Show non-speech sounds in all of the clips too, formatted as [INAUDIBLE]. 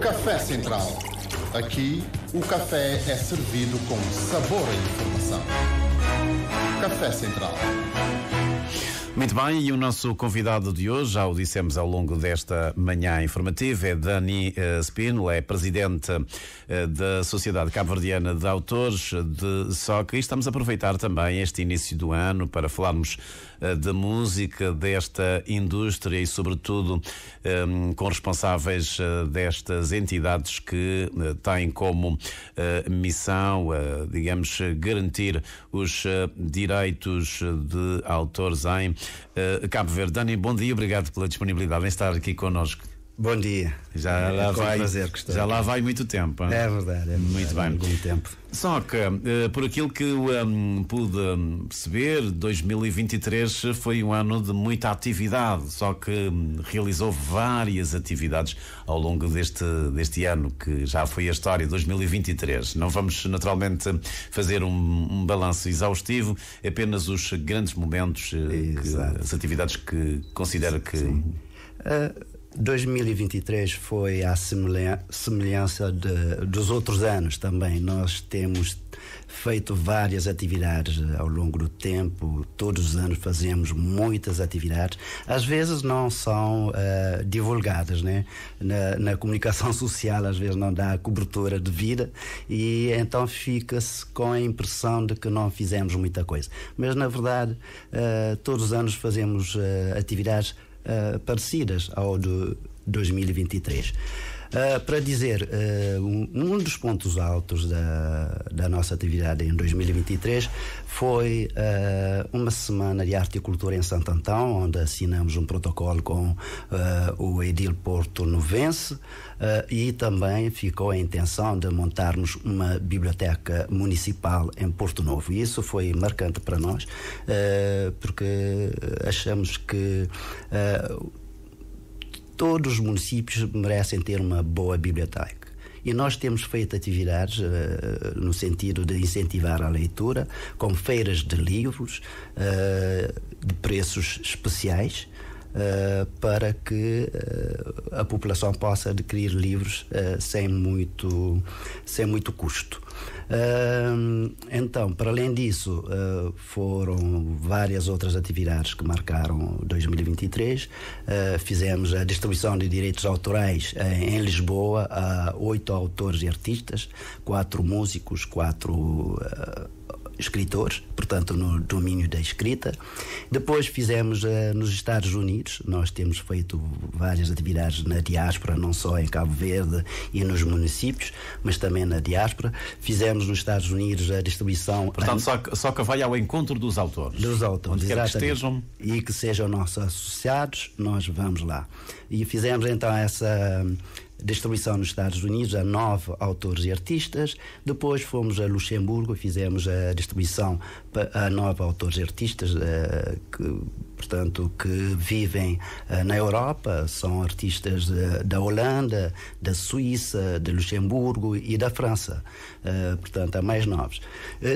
Café Central. Aqui, o café é servido com sabor à informação. Café Central. Muito bem, e o nosso convidado de hoje, já o dissemos ao longo desta manhã informativa, é Dani eh, Spínola, é presidente eh, da Sociedade Cabo-Verdiana de Autores de SOC. E estamos a aproveitar também este início do ano para falarmos eh, da música, desta indústria e, sobretudo, ehm, com responsáveis destas entidades que têm como missão, digamos, garantir os direitos de autores em eh, Cabo Verde, Dani, bom dia, obrigado pela disponibilidade em estar aqui connosco. Bom dia. Já é, lá, é vai, prazer, já lá vai muito tempo. É verdade, é verdade, Muito bem. Algum tempo. Só que, eh, por aquilo que um, pude hum, perceber, 2023 foi um ano de muita atividade, só que hum, realizou várias atividades ao longo deste, deste ano, que já foi a história, 2023. Não vamos, naturalmente, fazer um, um balanço exaustivo, apenas os grandes momentos, eh, que, as atividades que considero que. Sim. Uh, 2023 foi a semelhança de, dos outros anos também. Nós temos feito várias atividades ao longo do tempo, todos os anos fazemos muitas atividades, às vezes não são uh, divulgadas, né? Na, na, comunicação [LAUGHS] social às vezes não dá a cobertura vida e então fica-se com a impressão de que não fizemos muita coisa. Mas na verdade, uh, todos os anos fazemos uh, atividades eh, parecidas ao de 2023. Uh, para dizer, uh, um, um, dos pontos altos da, da, nossa atividade em 2023 foi uh, uma semana de arte e cultura em Santo Antão, onde assinamos um protocolo com o Edil Porto Novense e também ficou a intenção de montarmos uma biblioteca municipal em Porto Novo. E isso foi marcante para nós, porque achamos que todos os municípios merecem ter uma boa biblioteca. E nós temos feito atividades uh, no sentido de incentivar a leitura, com feiras de livros uh, de preços especiais. Uh, para que a população possa adquirir livros sem, muito, sem muito custo então, para além disso, uh, foram várias outras atividades que marcaram 2023. Uh, ah, fizemos a distribuição de direitos autorais ah, em Lisboa a oito autores e artistas, quatro músicos, quatro escritores, portanto, no domínio da escrita. Depois fizemos uh, nos Estados Unidos, nós temos feito várias atividades na diáspora, não só em Cabo Verde e nos municípios, mas também na diáspora. Fizemos nos Estados Unidos a distribuição. Portanto, só, que, só que vai ao encontro dos autores. Dos autores, onde quer que estejam. E que sejam nossos associados, nós vamos lá. E fizemos então essa distribuição nos Estados Unidos a nove autores e artistas. Depois fomos a Luxemburgo e fizemos a distribuição a nove autores e artistas, uh, que, portanto, que vivem uh, na Europa. São artistas eh, da Holanda, da Suíça, de Luxemburgo e da França. Uh, portanto, há mais novos.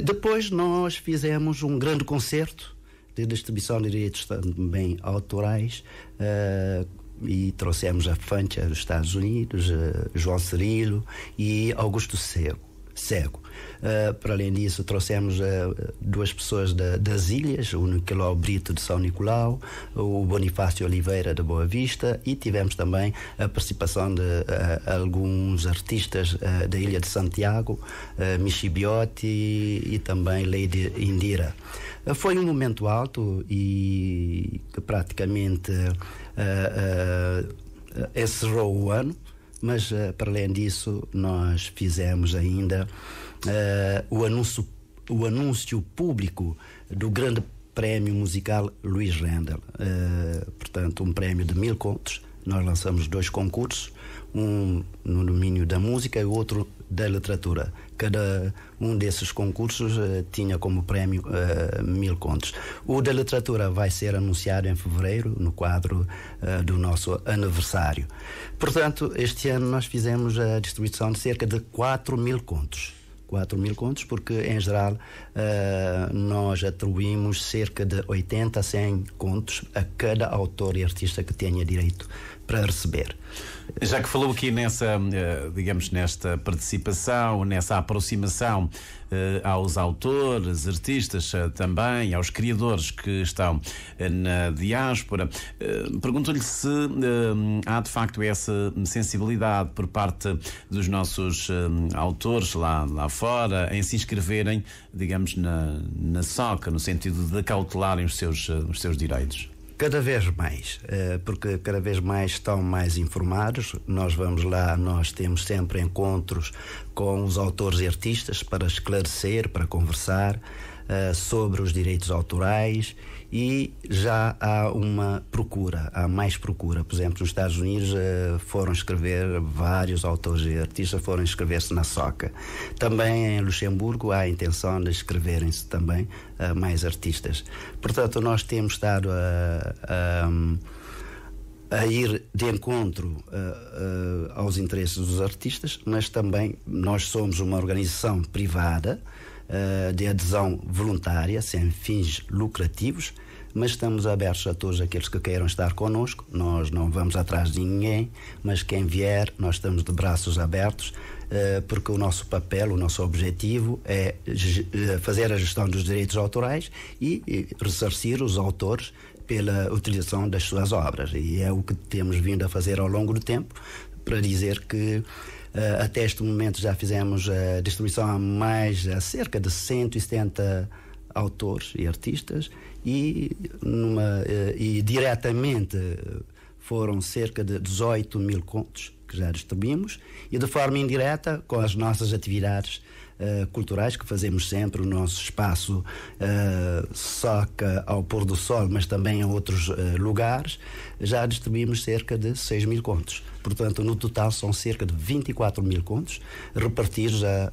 depois nós fizemos um grande concerto de distribuição de direitos também autorais e trouxemos a Fancha dos Estados Unidos, uh, João Cirilo e Augusto Cego. Cego. Uh, para além disso, trouxemos uh, duas pessoas da, das ilhas, o Nicolau Brito de São Nicolau, o Bonifácio Oliveira de Boa Vista e tivemos também a participação de uh, alguns artistas da Ilha de Santiago, uh, e, e também Lady Indira. foi um momento alto e que praticamente encerrou eh, eh, o ano, mas eh, para além disso, nós fizemos ainda o, anúncio, o anúncio público do grande prémio musical Luís Rendel. portanto, um prémio de mil contos. Nós lançamos dois concursos, um no domínio da música e outro da literatura. Cada um desses concursos uh, tinha como prémio uh, mil contos. O da literatura vai ser anunciado em fevereiro, no quadro uh, do nosso aniversário. Portanto, este ano nós fizemos a distribuição de cerca de 4 mil contos. 4 mil contos, porque em geral uh, nós atribuímos cerca de 80 a 100 contos a cada autor e artista que tenha direito para receber. Já que falou aqui nessa, eh, digamos, nesta participação, nessa aproximação eh, aos autores, artistas eh, também, aos criadores que estão na diáspora, pergunto-lhe se há de facto essa sensibilidade por parte dos nossos autores lá, lá fora em se inscreverem, digamos, na, na SOCA, no sentido de cautelarem os seus, os seus direitos cada vez mais, eh, porque cada vez mais estão mais informados. Nós vamos lá, nós temos sempre encontros com os autores e artistas para esclarecer, para conversar eh, sobre os direitos autorais e já há uma procura, há mais procura. Por exemplo, nos Estados Unidos eh, foram escrever vários autores e artistas foram escrever-se na soca. Também em Luxemburgo há a intenção de escreverem-se também uh, mais artistas. Portanto, nós temos estado a, a, a ir de encontro uh, uh, aos interesses dos artistas, mas também nós somos uma organização privada eh, de adesão voluntária, sem fins lucrativos, mas estamos abertos a todos aqueles que queiram estar connosco. Nós não vamos atrás de ninguém, mas quem vier, nós estamos de braços abertos, eh, porque o nosso papel, o nosso objetivo é eh, fazer a gestão dos direitos autorais e ressarcir os autores pela utilização das suas obras. E é o que temos vindo a fazer ao longo do tempo para dizer que eh, até este momento já fizemos a eh, distribuição a mais, a cerca de 170 autores e artistas e, numa, eh, e diretamente foram cerca de 18 mil contos que já distribuímos e de forma indireta com as nossas atividades eh, culturais que fazemos sempre. O nosso espaço uh, eh, soca ao pôr do sol, mas também a outros uh, lugares. Já distribuímos cerca de 6 mil contos. Portanto, no total são cerca de 24 mil contos repartidos a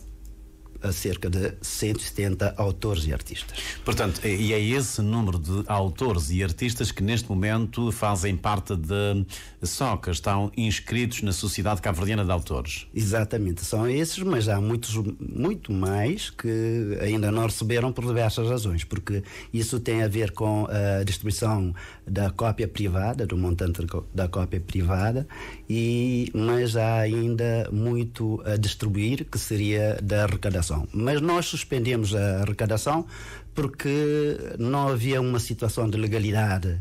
a cerca de 170 autores e artistas. Portanto, e é esse número de autores e artistas que neste momento fazem parte de SOCA, estão inscritos na Sociedade cabo de Autores. Exatamente, são esses, mas há muitos, muito mais que ainda não receberam por diversas razões, porque isso tem a ver com a distribuição da cópia privada, do montante da cópia privada, e, mas há ainda muito a distribuir, que seria da arrecadação. Mas nós suspendemos a arrecadação porque não havia uma situação de legalidade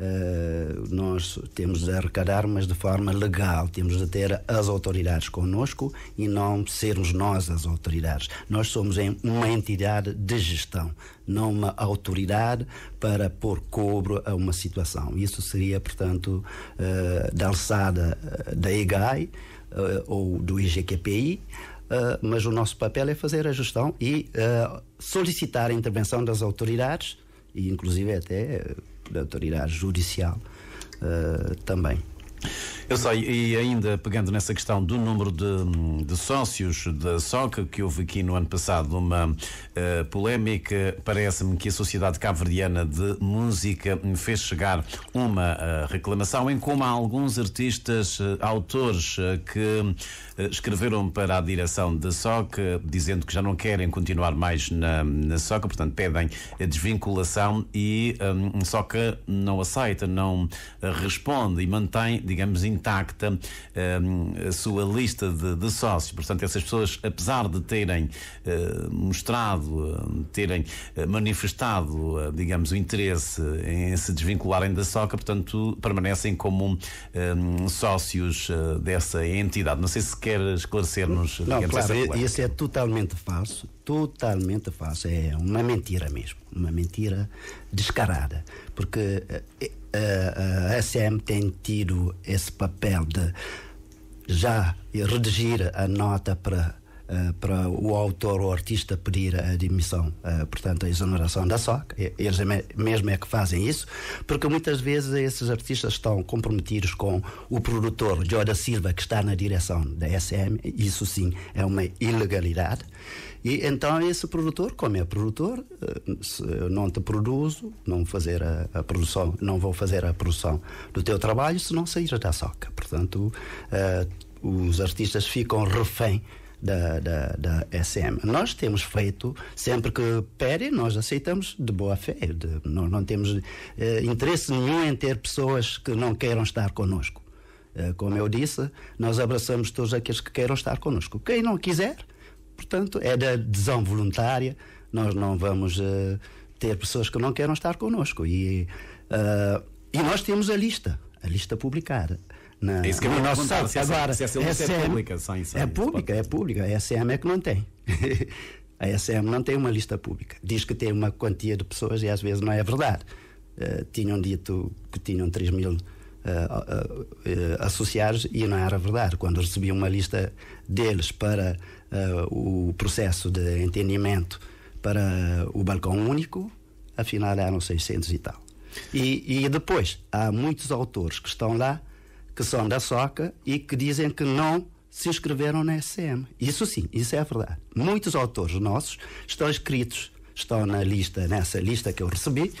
eh, nós temos de arrecadar, mas de forma legal. Temos de ter as autoridades conosco e não sermos nós as autoridades. Nós somos uma entidade de gestão, não uma autoridade para pôr cobro a uma situação. Isso seria, portanto, eh, da alçada eh, da EGAI ou do IGQPI. mas o nosso papel é fazer a gestão e solicitar a intervenção das autoridades, e inclusive até da autoridade judicial eh, também. Eu sei, e ainda pegando nessa questão do número de, de sócios da SOC, que houve aqui no ano passado uma uh, polémica, parece-me que a Sociedade Cabo-Verdiana de Música fez chegar uma uh, reclamação em como há alguns artistas, uh, autores, que escreveram para a direção da SOC, dizendo que já não querem continuar mais na, na SOC, portanto pedem a desvinculação e um, SOC não aceita, não responde e mantém, digamos, intacta ehm, a sua lista de, de sócios. Portanto, essas pessoas, apesar de terem eh, mostrado, eh, terem eh, manifestado, digamos, o interesse em se desvincularem da SOCA, portanto, permanecem como um, ehm, sócios dessa entidade. Não sei se quer esclarecer-nos. Não, digamos, claro, isso é totalmente falso, totalmente falso. É uma mentira mesmo, uma mentira descarada, porque eh, eh, a SM tem tido esse papel de já redigir a nota para, eh, para o autor ou artista pedir a demissão portanto, a exoneração da SOC. Eles mesmo é que fazem isso, porque muitas vezes esses artistas estão comprometidos com o produtor Joe Silva, que está na direção da SM. Isso sim é uma ilegalidade. E então esse produtor, como é produtor, eh, não te produzo, não fazer a, a, produção, não vou fazer a produção do teu trabalho se não sair da soca. Portanto, uh, os artistas ficam refém da, da, da, SM. Nós temos feito, sempre que pedem, nós aceitamos de boa fé. De, não, não, temos eh, interesse nenhum em ter pessoas que não queiram estar connosco. como eu disse, nós abraçamos todos aqueles que queiram estar connosco. Quem não quiser, Portanto, é da adesão voluntária, nós não vamos uh, ter pessoas que não queiram estar connosco. E, uh, e nós temos a lista, a lista publicada. Na, é isso que eu no nosso site. Se Agora, se SM, é, é pública, só é pública, é pública. A SM é que não tem. [LAUGHS] a SM não tem uma lista pública. Diz que tem uma quantia de pessoas e às vezes não é verdade. Uh, tinham dito que tinham 3 mil uh, uh, e não era verdade. Quando recebi uma lista deles para o processo de entendimento para o balcão único, afinal eram 600 e tal. E, e depois, há muitos autores que estão lá, que são da SOCA e que dizem que não se inscreveram na SCM. Isso sim, isso é verdade. Muitos autores nossos estão inscritos, estão na lista, nessa lista que eu recebi,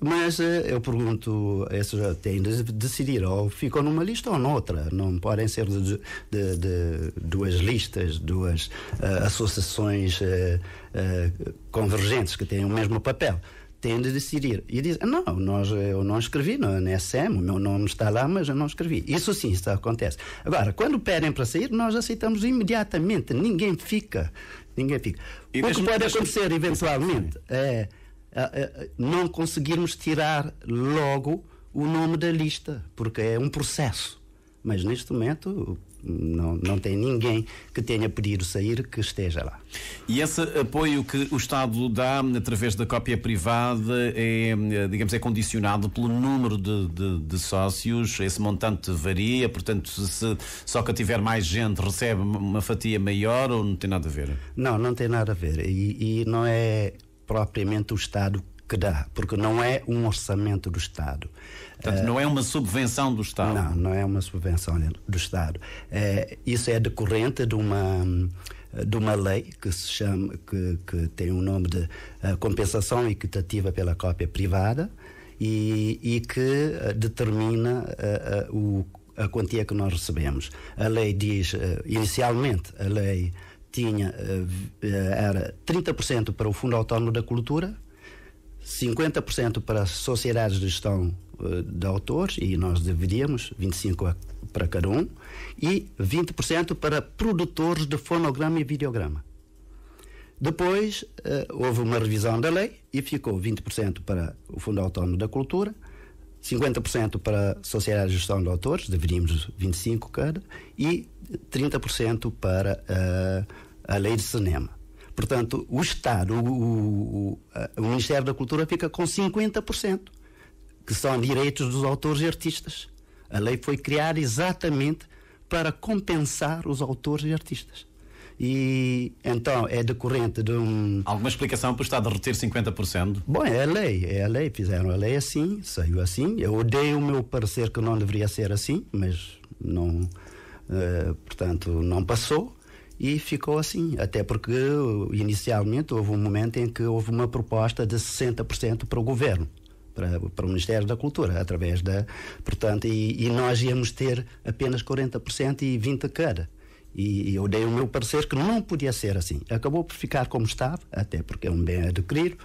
mas eh, eu pergunto esses têm de decidir, ou ficam numa lista ou noutra, não podem ser de, de, de duas listas, duas uh, associações uh, uh, convergentes que têm o mesmo papel. Têm de decidir. E dizem, não, nós, eu não escrevi na é SM, o meu nome está lá, mas eu não escrevi. Isso sim, isso acontece. Agora, quando pedem para sair, nós aceitamos imediatamente, ninguém fica. Ninguém fica. E o que pode acontecer, eventualmente, é ah, ah, não conseguirmos tirar logo o nome da lista, porque é um processo. Mas neste momento não, não tem ninguém que tenha pedido sair que esteja lá. E esse apoio que o Estado dá através da cópia privada é, digamos, é condicionado pelo número de, de, de sócios, esse montante varia, portanto, se só que tiver mais gente recebe uma fatia maior ou não tem nada a ver? Não, não tem nada a ver. E, e não é propriamente o Estado que dá, porque não é um orçamento do Estado. Portanto, não é uma subvenção do Estado. Não, não é uma subvenção do Estado. É, isso é decorrente de uma de uma lei que se chama que, que tem o um nome de eh, compensação equitativa pela cópia privada e, e que eh, determina eh, o a quantia que nós recebemos. A lei diz, inicialmente, a lei tinha eh, eh, era 30% para o Fundo Autónomo da Cultura, 50% para sociedades de gestão eh, de autores, e nós dividíamos 25% para cada um, e 20% para produtores de fonograma e videograma. Depois houve uma revisão da lei e ficou 20% para o Fundo Autónomo da Cultura, 50% para sociedades de gestão de autores, deveríamos 25 cada, e 30% para a, eh, a lei de cinema. Portanto, o Estado, o, o, o, eh, Ministério da Cultura fica com 50%, que são direitos dos autores e artistas. A lei foi criada exatamente para compensar os autores e artistas. E então é decorrente de um. Alguma explicação para o Estado reter 50%? Bom, é a lei, é a lei. Fizeram a lei assim, saiu assim. Eu odeio o meu parecer que não deveria ser assim, mas não. Eh, portanto, não passou e ficou assim, até porque inicialmente houve um momento em que houve uma proposta de 60% para o governo. Para, para, o Ministério da Cultura, através da. Portanto, e, e nós íamos ter apenas 40% e 20% cada. E, e, eu dei o meu parecer que não podia ser assim. Acabou por ficar como estava, até porque é um bem adquirido,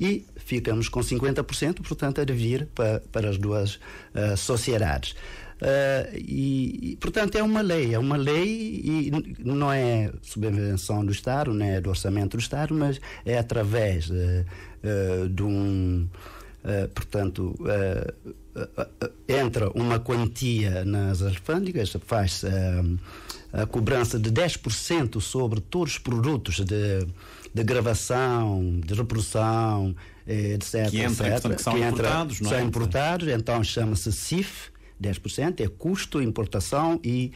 e ficamos com 50%, portanto, a devir para, para as duas uh, sociedades. Uh, e, e, portanto, é uma lei, é uma lei e não é subvenção do Estado, não é do orçamento do Estado, mas é através uh, uh, de um. portanto, entra uma quantia nas alfândegas, faz a cobrança de 10% sobre todos os produtos de, de gravação, de reprodução, etc. Que entra, etc, portanto, que, são que entra, não é? São importados, então chama-se CIF 10% é custo, importação e,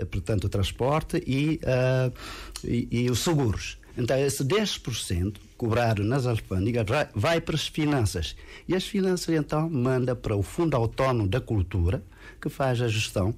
uh, portanto, transporte e, uh, e, e, os seguros. Então, esse 10% cobrado nas alfândegas vai, vai para as finanças. E as finanças, então, manda para o Fundo Autónomo da Cultura, que faz a gestão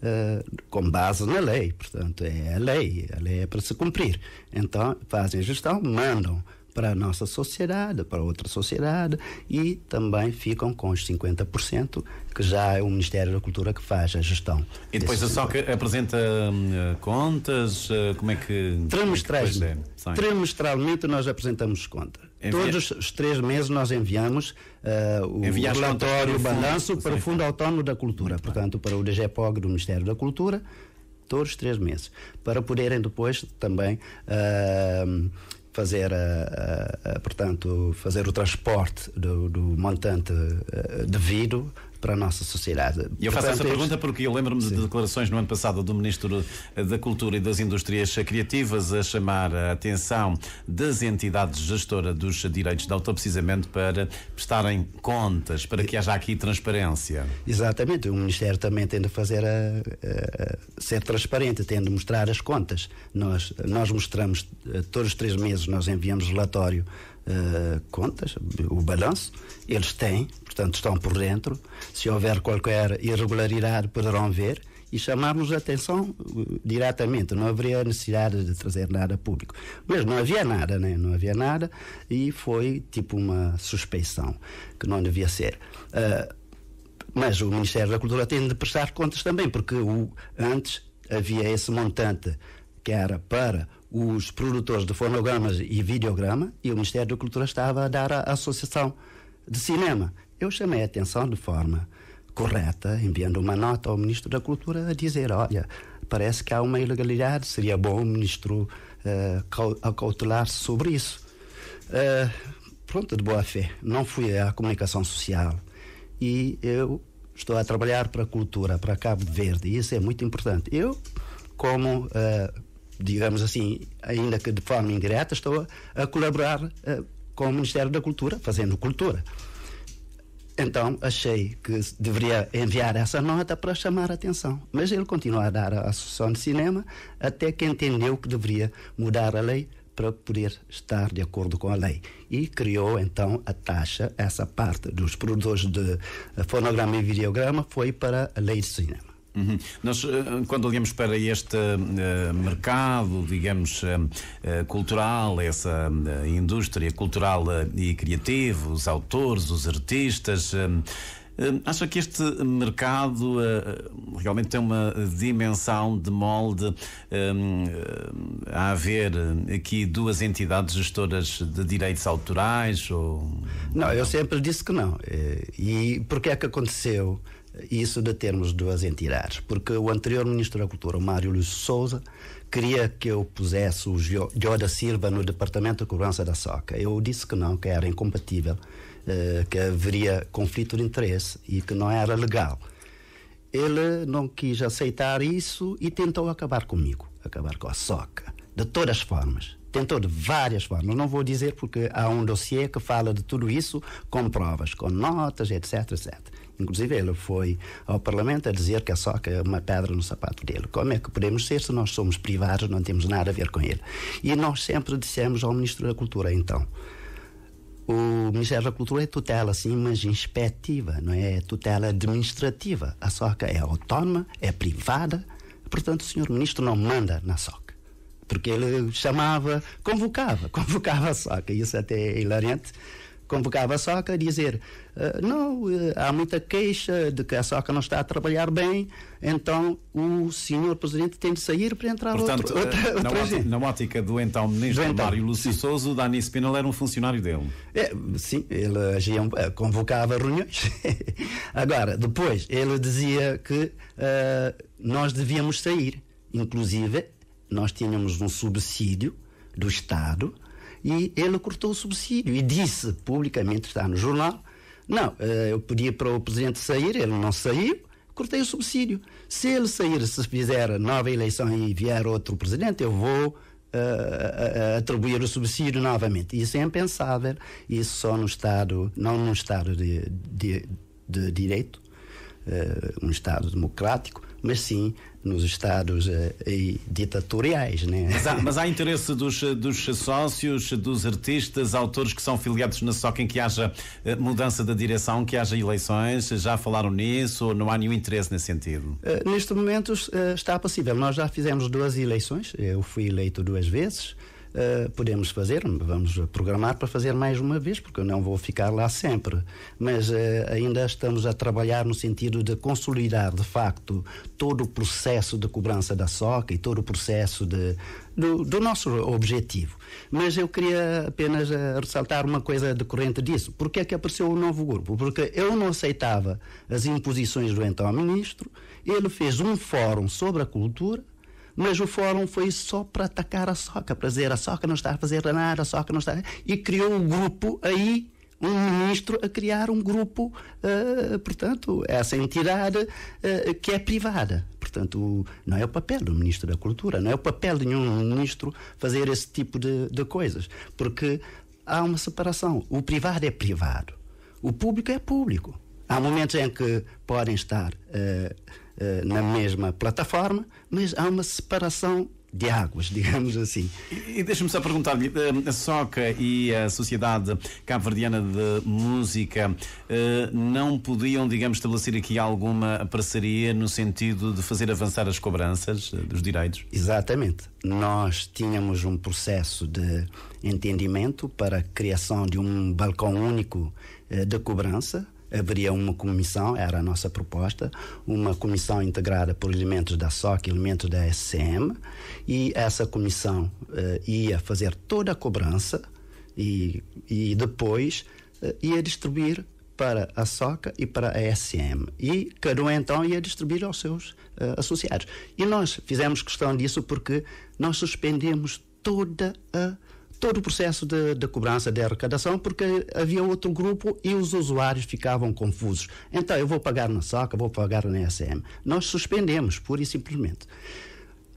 Uh, com base na lei, portanto, é a lei, a lei é para se cumprir. Então, fazem a gestão, mandam para a nossa sociedade, para outra sociedade, e também ficam com os 50%, que já é o Ministério da Cultura que faz a gestão. E depois a é SOC apresenta eh, contas? Eh, como é que. Trimestralmente, é trimestralmente nós apresentamos contas. Envia... Todos os três meses nós enviamos uh, o Enviar relatório o balanço para o Fundo Autónomo da Cultura, Muito portanto, para o DGPOG do Ministério da Cultura, todos os três meses, para poderem depois também. Uh, fazer, a, eh, a, eh, eh, portanto, fazer o transporte do, do montante devido para a nossa sociedade. E eu Portanto, faço essa pergunta porque eu lembro-me de declarações no ano passado do Ministro da Cultura e das Indústrias Criativas a chamar a atenção das entidades gestoras dos direitos de autor precisamente para prestarem contas, para que haja aqui transparência. Exatamente, o Ministério também tem de fazer a, a ser transparente, tem de mostrar as contas. Nós, nós mostramos eh, todos os três meses, nós enviamos relatório Uh, contas, o balanço, eles têm, portanto estão por dentro. Se houver qualquer irregularidade, poderão ver e chamarmos a atenção eh, diretamente. Não haveria necessidade de trazer nada público. Mas não havia nada, né? não havia nada e foi tipo uma suspeição que não devia ser. Uh, mas o Ministério da Cultura tem de prestar contas também, porque o, antes havia esse montante que era para os produtores de fonogramas e videograma e o Ministério da Cultura estava a dar à Associação de Cinema. Eu chamei a atenção de forma correta, enviando uma nota ao Ministro da Cultura a dizer: olha, parece que há uma ilegalidade, seria bom o Ministro eh, uh, acautelar-se sobre isso. Uh, pronto, de boa fé, não fui à comunicação social e eu estou a trabalhar para a cultura, para Cabo Verde, e isso é muito importante. Eu, como, uh, digamos assim, ainda que de forma indireta, estou a, a colaborar uh, com o Ministério da Cultura, fazendo cultura. Então achei que deveria enviar essa nota para chamar a atenção. Mas ele continuou a dar a Associação de Cinema até que entendeu que deveria mudar a lei para poder estar de acordo com a lei. E criou então a taxa, essa parte dos produtores de fonograma e videograma foi para a lei de cinema. Uhum. Nós, eh, quando olhamos para este uh, mercado, digamos, uh, cultural, essa indústria cultural e criativa, os autores, os artistas, Hum, Acha que este mercado eh, eh, realmente tem uma dimensão de molde hum, hum, a haver aqui duas entidades gestoras de direitos autorais? Ou... Não, eu sempre disse que não. Eh, e porquê é que aconteceu? isso de termos duas entidades, porque o anterior Ministro da Cultura, Mário Luís Souza, queria que eu pusesse o João da Silva no Departamento de Cobrança da Soca. Eu disse que não, que era incompatível eh, que haveria conflito de interesse e que não era legal. Ele não quis aceitar isso e tentou acabar comigo, acabar com a soca, de todas as formas. Tentou de várias formas, não vou dizer porque há um dossiê que fala de tudo isso com provas, com notas, etc, etc. Inclusive, ele foi ao Parlamento a dizer que a soca é uma pedra no sapato dele. Como é que podemos ser se nós somos privados, não temos nada a ver com ele? E nós sempre dissemos ao Ministro da Cultura, então, o Ministério da Cultura é tutela, sim, mas inspetiva, não é? é tutela administrativa. A SOCA é autónoma, é privada, portanto o senhor ministro não manda na SOCA. Porque ele chamava, convocava, [LAUGHS] convocava a SOCA. Isso até é hilariante convocava a SOCA a dizer uh, não, uh, há muita queixa de que a SOCA não está a trabalhar bem, então o senhor presidente tem de sair para entrar Portanto, outro, outra, eh, outra na, gente. na ótica do então ministro do então, Mário Lúcio Souza, o Dani Spinal era um funcionário dele. É, sim, ele agia, eh, convocava reuniões. [LAUGHS] Agora, depois, ele dizia que uh, nós devíamos sair. Inclusive, nós tínhamos um subsídio do Estado e ele cortou o subsídio e disse publicamente, está no jornal, não, eh, eu pedi para o presidente sair, ele não saiu, cortei o subsídio. Se ele sair, se fizer nova eleição e vier outro presidente, eu vou Uh, atribuir o subsídio novamente. Isso é impensável. Isso só no Estado, não num Estado de, de, de direito, uh, um Estado democrático, mas sim nos estados eh, ditatoriais. Né? Mas, há, mas há [LAUGHS] interesse dos, dos, sócios, dos artistas, autores que são filiados na SOC em que haja eh, mudança da direção, que haja eleições? Já falaram nisso ou não há nenhum interesse nesse sentido? Uh, neste momento uh, está possível. Nós já fizemos duas eleições, eu fui eleito duas vezes. Uh, podemos fazer, vamos programar para fazer mais uma vez, porque eu não vou ficar lá sempre. Mas uh, ainda estamos a trabalhar no sentido de consolidar, de facto, todo o processo de cobrança da SOCA e todo o processo de, do, do nosso objetivo. Mas eu queria apenas uh, ressaltar uma coisa decorrente disso. Por que é que apareceu o novo grupo? Porque eu não aceitava as imposições do então ministro, ele fez um fórum sobre a cultura mas o fórum foi só para atacar a soca, para dizer a soca não está a fazer nada, a soca não está. E criou um grupo aí um ministro a criar um grupo, uh, portanto, essa entidade uh, que é privada. Portanto, não é o papel do ministro da Cultura, não é o papel de nenhum ministro fazer esse tipo de, de coisas, porque há uma separação. O privado é privado, o público é público. Há momentos em que podem estar. Uh, eh, na mesma plataforma, mas há uma separação de águas, [LAUGHS] digamos assim. E, e deixa-me só perguntar-lhe, eh, a SOCA e a Sociedade Cabo-Verdiana de Música eh, não podiam, digamos, estabelecer aqui alguma parceria no sentido de fazer avançar as cobranças dos direitos? Exatamente. Nós tínhamos um processo de entendimento para a criação de um balcão único de cobrança, haveria uma comissão, era a nossa proposta, uma comissão integrada por elementos da SOC e elementos da SCM, e essa comissão uh, ia fazer toda a cobrança e, e depois uh, ia distribuir para a SOCA e para a SM. E cada um então ia distribuir aos seus uh, associados. E nós fizemos questão disso porque nós suspendemos toda a todo o processo de, de cobrança de arrecadação, porque havia outro grupo e os usuários ficavam confusos. Então, eu vou pagar na SACA, vou pagar na ESM. Nós suspendemos, pura e simplesmente.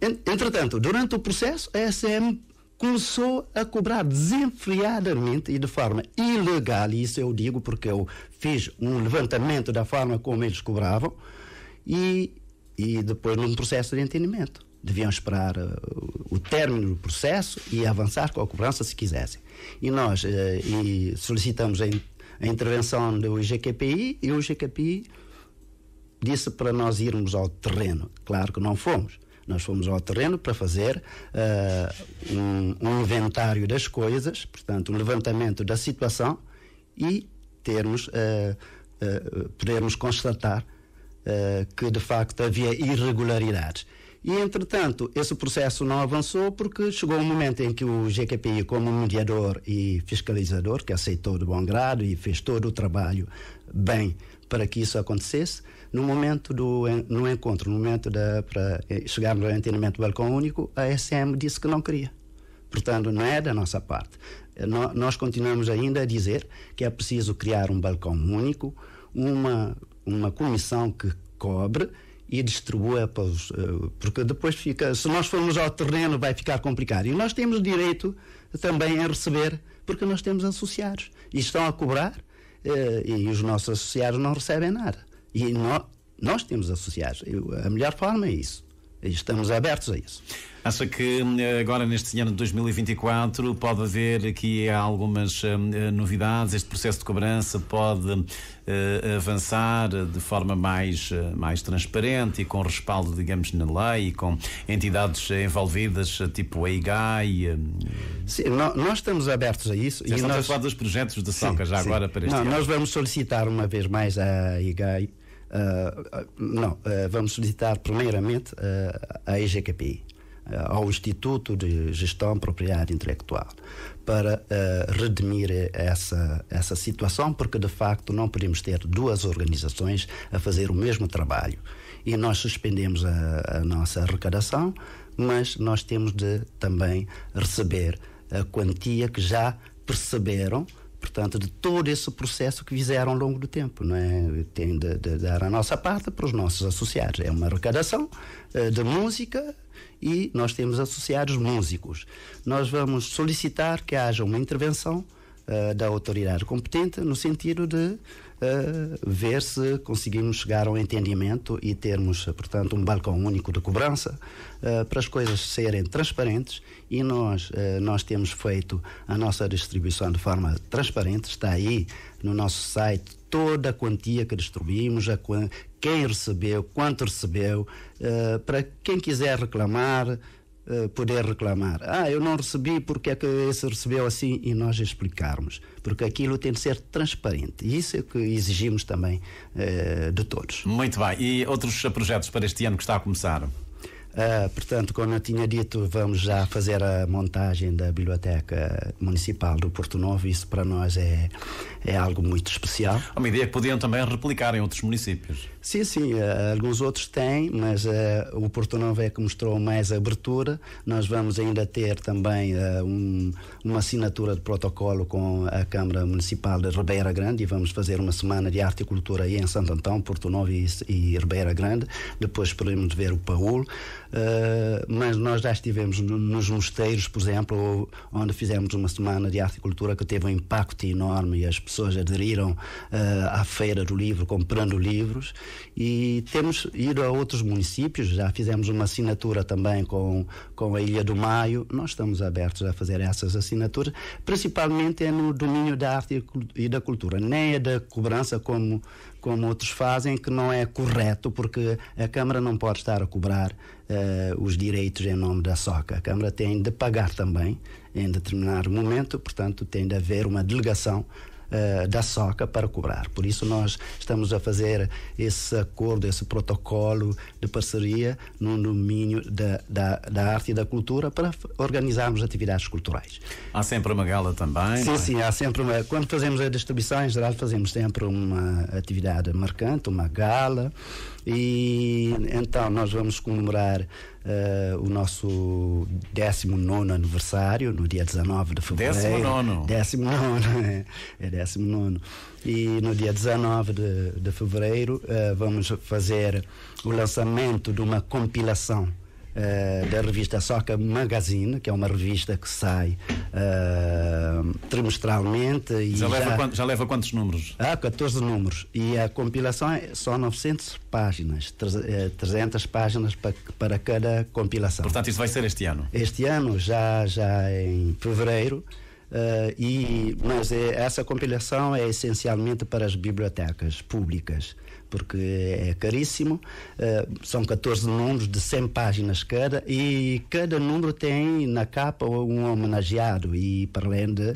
Entretanto, durante o processo, a ESM começou a cobrar desenfreadamente e de forma ilegal, e isso eu digo porque eu fiz um levantamento da forma como eles cobravam, e, e depois num processo de entendimento. Deviam esperar uh, o término do processo e avançar com a cobrança se quisessem. E nós eh, e solicitamos a, in, a, intervenção do IGQPI e o IGQPI disse para nós irmos ao terreno. Claro que não fomos. Nós fomos ao terreno para fazer uh, um, um inventário das coisas, portanto, um levantamento da situação e termos, uh, uh, podermos constatar uh, que de facto havia irregularidades. E, entretanto, esse processo não avançou porque chegou um momento em que o GQPI, como mediador e fiscalizador, que aceitou de bom grado e fez todo o trabalho bem para que isso acontecesse, no momento do no encontro, no momento da para eh, chegar no entendimento do balcão único, a SM disse que não queria. Portanto, não é da nossa parte. Eh, nós continuamos ainda a dizer que é preciso criar um balcão único, uma uma comissão que cobre e distribua para os. Eh, porque depois fica. Se nós formos ao terreno, vai ficar complicado. E nós temos direito também a receber, porque nós temos associados. E estão a cobrar, eh, e os nossos associados não recebem nada. E nós, nós temos associados. A melhor forma é isso estamos abertos a isso. Acha que eh, agora neste ano de 2024 pode haver aqui algumas eh, novidades? Este processo de cobrança pode eh, avançar de forma mais, mais transparente e com respaldo, digamos, na lei e com entidades envolvidas, tipo a IGAI? Sim, nós estamos abertos a isso. Já e estamos nós... a falar dos projetos de SOCA já sim. agora para este Não, ano. Nós vamos solicitar uma vez mais a IGAI ah, ah, não, uh, vamos solicitar primeiramente à EGKPI, ao Instituto de Gestão Propriedade Intelectual, para redimir essa, essa situação, porque de facto não podemos ter duas organizações a fazer o mesmo trabalho. E nós suspendemos a, a nossa arrecadação, mas nós temos de também receber a quantia que já perceberam portanto, de todo esse processo que fizeram ao longo do tempo, não é? Tem de, de dar a nossa parte para os nossos associados. É uma arrecadação uh, de música e nós temos associados músicos. Nós vamos solicitar que haja uma intervenção uh, da autoridade competente no sentido de ver se conseguimos chegar a um entendimento e termos, portanto, um balcão único de cobrança eh, para as coisas serem transparentes e nós, eh, nós temos feito a nossa distribuição de forma transparente, está aí no nosso site toda a quantia que distribuímos, a quem recebeu, quanto recebeu, eh, para quem quiser reclamar, eh, poder reclamar. Ah, eu não recebi, porque é que esse recebeu assim? E nós explicarmos. Porque aquilo tem de ser transparente. E isso é o que exigimos também uh, de todos. Muito bem. E outros projetos para este ano que está a começar? Uh, portanto, como eu tinha dito, vamos já fazer a montagem da Biblioteca Municipal do Porto Novo. Isso para nós é, é algo muito especial. Uma ideia que podiam também replicar em outros municípios. Sim, sim, uh, alguns outros têm, mas uh, o Porto Novo é que mostrou mais abertura. Nós vamos ainda ter também um, uma assinatura de protocolo com a Câmara Municipal de Ribeira Grande e vamos fazer uma semana de arte e cultura aí em Santo Antão, Porto Novo e, e Ribeira Grande. Depois podemos ver o Paul. Ah, mas nós já estivemos nos mosteiros, por exemplo, onde fizemos uma semana de arte e cultura que teve um impacto enorme e as pessoas aderiram ah, à feira do livro, comprando livros. E temos ido a outros municípios, já fizemos uma assinatura também com, com a Ilha do Maio. Nós estamos abertos a fazer essas assinaturas, principalmente é no domínio da arte e da cultura, nem é da cobrança como como outros fazem, que não é correto, porque a Câmara não pode estar a cobrar uh, os direitos em nome da SOCA. A Câmara tem de pagar também em determinado momento, portanto, tem de haver uma delegação eh, da SOCA para cobrar. Por isso, nós estamos a fazer esse acordo, esse protocolo de parceria no domínio da, da, da arte e da cultura para organizarmos atividades culturais. Há sempre uma gala também? Sim, é? sim, há sempre uma. Quando fazemos a distribuição, em geral, fazemos sempre uma atividade marcante, uma gala, e então nós vamos comemorar Uh, o nosso 19 aniversário, no dia 19 de fevereiro. 19. 19, [LAUGHS] é 19. É e no dia 19 de, de fevereiro uh, vamos fazer o lançamento de uma compilação uh, da revista Soca Magazine, que é uma revista que sai uh, trimestralmente. E já, já, leva quantos, já leva quantos números? Ah, 14 números. E a compilação é só 900 páginas, 300 eh, páginas para, para cada compilação. Portanto, isso vai ser este ano? Este ano, já, já em fevereiro. Uh, e, mas é, essa compilação é essencialmente para as bibliotecas públicas porque é, é caríssimo. Uh, são 14 números de 100 páginas cada e cada número tem na capa um homenageado e para além de uh,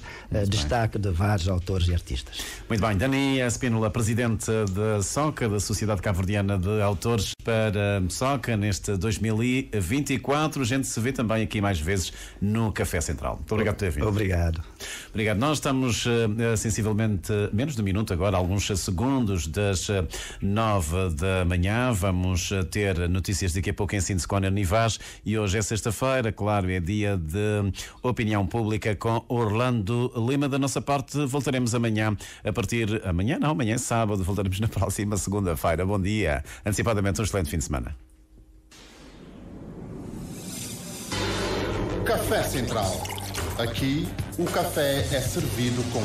destaque de vários autores e artistas. Muito bem, Dani Espínola, presidente da SOCA, da Sociedade Cavordiana de Autores para SOCA neste 2024. A gente se vê também aqui mais vezes no Café Central. Muito obrigado por ter vindo. Obrigado. Obrigado. Nós estamos uh, sensivelmente menos de um minuto agora, alguns segundos das nove da manhã. Vamos eh, ter notícias daqui a pouco em síntese com Ana Nivaz. E hoje é sexta-feira, claro, é dia de opinião pública com Orlando Lima. Da nossa parte, voltaremos amanhã a partir. Amanhã não, amanhã é sábado, voltaremos na [LAUGHS] próxima segunda-feira. Bom dia. Antecipadamente, um excelente fim de semana. Café Central. Aqui, o café é servido com